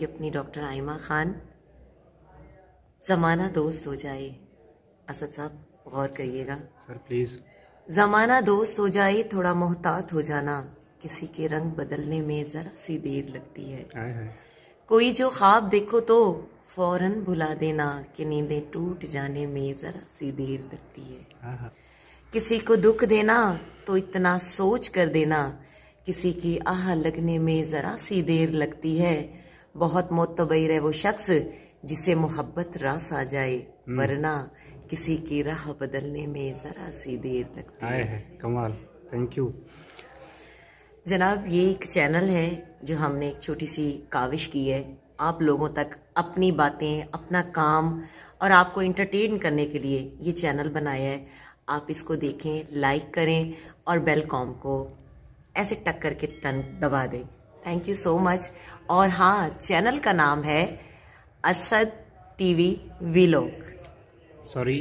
जबकि अपनी डॉक्टर आयमा खान ज़माना दोस्त हो जाए असद साहब गौर करिएगा सर प्लीज़ ज़माना दोस्त हो जाए थोड़ा मोहतात हो जाना किसी के रंग बदलने में ज़रा सी देर लगती है आए आए। कोई जो ख्वाब देखो तो फौरन भुला देना कि नींदें टूट जाने में ज़रा सी देर लगती है हाँ, हाँ। किसी को दुख देना तो इतना सोच कर देना किसी की आह लगने में ज़रा सी देर लगती है बहुत मोतबर है वो शख्स जिसे मोहब्बत रास आ जाए हम्म। वरना किसी की राह बदलने में ज़रा सी देर लगती है, है कमाल थैंक यू जनाब ये एक चैनल है जो हमने एक छोटी सी काविश की है आप लोगों तक अपनी बातें अपना काम और आपको इंटरटेन करने के लिए ये चैनल बनाया है आप इसको देखें लाइक करें और बेल कॉम को ऐसे टक्कर के टन दबा दें थैंक यू सो मच और हाँ चैनल का नाम है Asad TV vlog sorry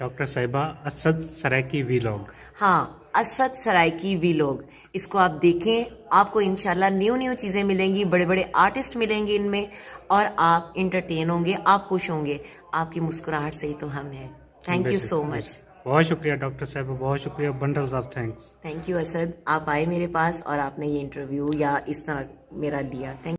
doctor साहिबा असद सरायकी वीलॉग हाँ असद सरायकी वीलॉग इसको आप देखें आपको इनशाला न्यू न्यू चीज़ें मिलेंगी बड़े बड़े आर्टिस्ट मिलेंगे इनमें और आप इंटरटेन होंगे आप खुश होंगे आपकी मुस्कुराहट से ही तो हम हैं थैंक यू सो मच बहुत शुक्रिया डॉक्टर साहब बहुत शुक्रिया बंडल साहब थैंक्स थैंक यू असद आप आए मेरे पास और आपने ये इंटरव्यू या इस तरह मेरा दिया थैंक